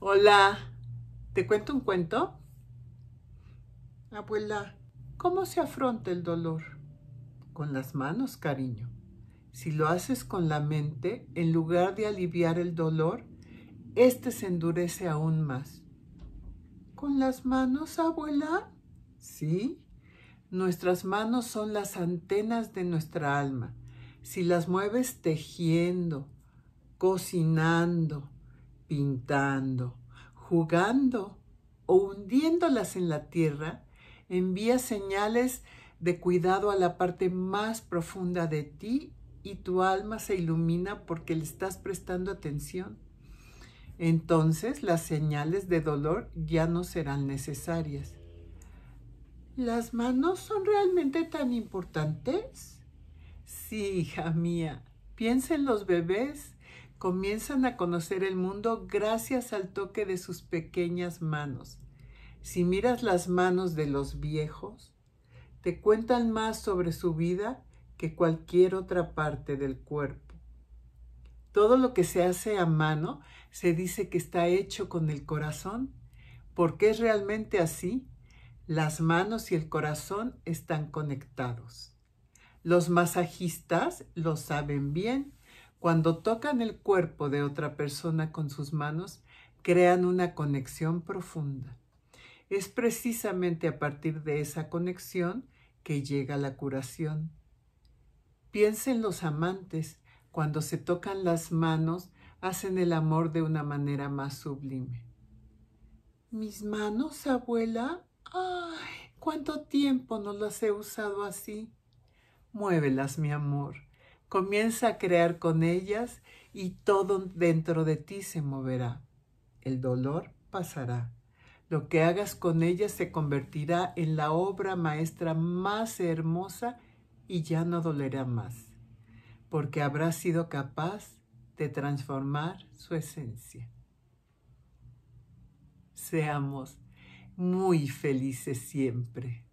Hola, ¿te cuento un cuento? Abuela, ¿cómo se afronta el dolor? Con las manos, cariño. Si lo haces con la mente, en lugar de aliviar el dolor, éste se endurece aún más. ¿Con las manos, abuela? Sí. Nuestras manos son las antenas de nuestra alma. Si las mueves tejiendo, cocinando, pintando, jugando o hundiéndolas en la tierra, envía señales de cuidado a la parte más profunda de ti y tu alma se ilumina porque le estás prestando atención. Entonces las señales de dolor ya no serán necesarias. ¿Las manos son realmente tan importantes? Sí, hija mía. Piensa en los bebés comienzan a conocer el mundo gracias al toque de sus pequeñas manos. Si miras las manos de los viejos, te cuentan más sobre su vida que cualquier otra parte del cuerpo. Todo lo que se hace a mano se dice que está hecho con el corazón, porque es realmente así. Las manos y el corazón están conectados. Los masajistas lo saben bien cuando tocan el cuerpo de otra persona con sus manos, crean una conexión profunda. Es precisamente a partir de esa conexión que llega la curación. Piensen los amantes, cuando se tocan las manos, hacen el amor de una manera más sublime. ¿Mis manos, abuela? ¡Ay! ¿Cuánto tiempo no las he usado así? Muévelas, mi amor. Comienza a crear con ellas y todo dentro de ti se moverá. El dolor pasará. Lo que hagas con ellas se convertirá en la obra maestra más hermosa y ya no dolerá más, porque habrás sido capaz de transformar su esencia. Seamos muy felices siempre.